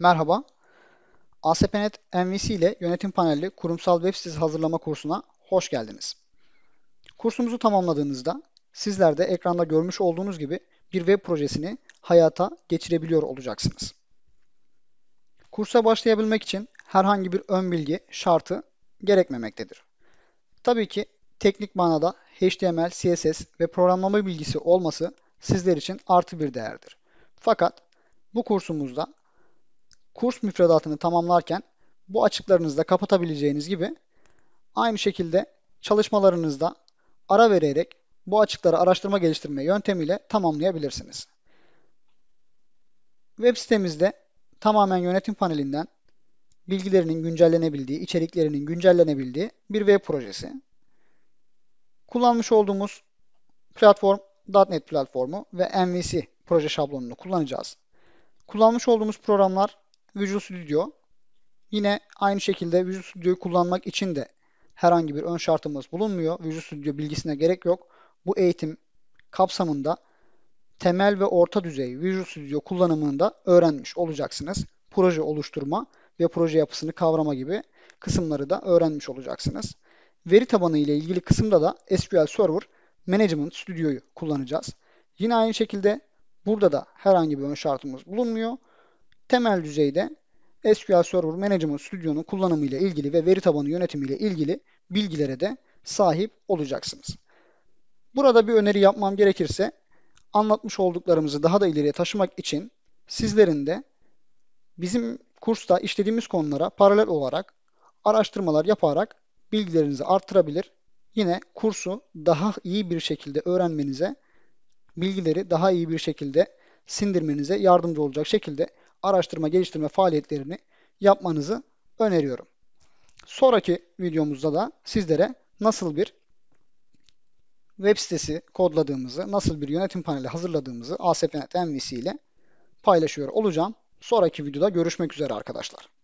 Merhaba. ASP.NET MVC ile yönetim panelli kurumsal web sitesi hazırlama kursuna hoş geldiniz. Kursumuzu tamamladığınızda sizler de ekranda görmüş olduğunuz gibi bir web projesini hayata geçirebiliyor olacaksınız. Kursa başlayabilmek için herhangi bir ön bilgi şartı gerekmemektedir. Tabii ki teknik manada HTML, CSS ve programlama bilgisi olması sizler için artı bir değerdir. Fakat bu kursumuzda kurs müfredatını tamamlarken bu açıklarınızda kapatabileceğiniz gibi aynı şekilde çalışmalarınızda ara vererek bu açıkları araştırma geliştirme yöntemiyle tamamlayabilirsiniz. Web sitemizde tamamen yönetim panelinden bilgilerinin güncellenebildiği, içeriklerinin güncellenebildiği bir web projesi. Kullanmış olduğumuz platform .NET platformu ve MVC proje şablonunu kullanacağız. Kullanmış olduğumuz programlar Visual Studio. Yine aynı şekilde Visual Studio'yu kullanmak için de herhangi bir ön şartımız bulunmuyor. Visual Studio bilgisine gerek yok. Bu eğitim kapsamında temel ve orta düzey Visual Studio kullanımını da öğrenmiş olacaksınız. Proje oluşturma ve proje yapısını kavrama gibi kısımları da öğrenmiş olacaksınız. Veri tabanı ile ilgili kısımda da SQL Server Management Studio'yu kullanacağız. Yine aynı şekilde burada da herhangi bir ön şartımız bulunmuyor temel düzeyde SQL Server Management Studio'nun kullanımıyla ilgili ve veri tabanı yönetimiyle ilgili bilgilere de sahip olacaksınız. Burada bir öneri yapmam gerekirse anlatmış olduklarımızı daha da ileriye taşımak için sizlerin de bizim kursta işlediğimiz konulara paralel olarak araştırmalar yaparak bilgilerinizi arttırabilir. Yine kursu daha iyi bir şekilde öğrenmenize, bilgileri daha iyi bir şekilde sindirmenize yardımcı olacak şekilde araştırma geliştirme faaliyetlerini yapmanızı öneriyorum. Sonraki videomuzda da sizlere nasıl bir web sitesi kodladığımızı, nasıl bir yönetim paneli hazırladığımızı ASP.NET MVC ile paylaşıyor olacağım. Sonraki videoda görüşmek üzere arkadaşlar.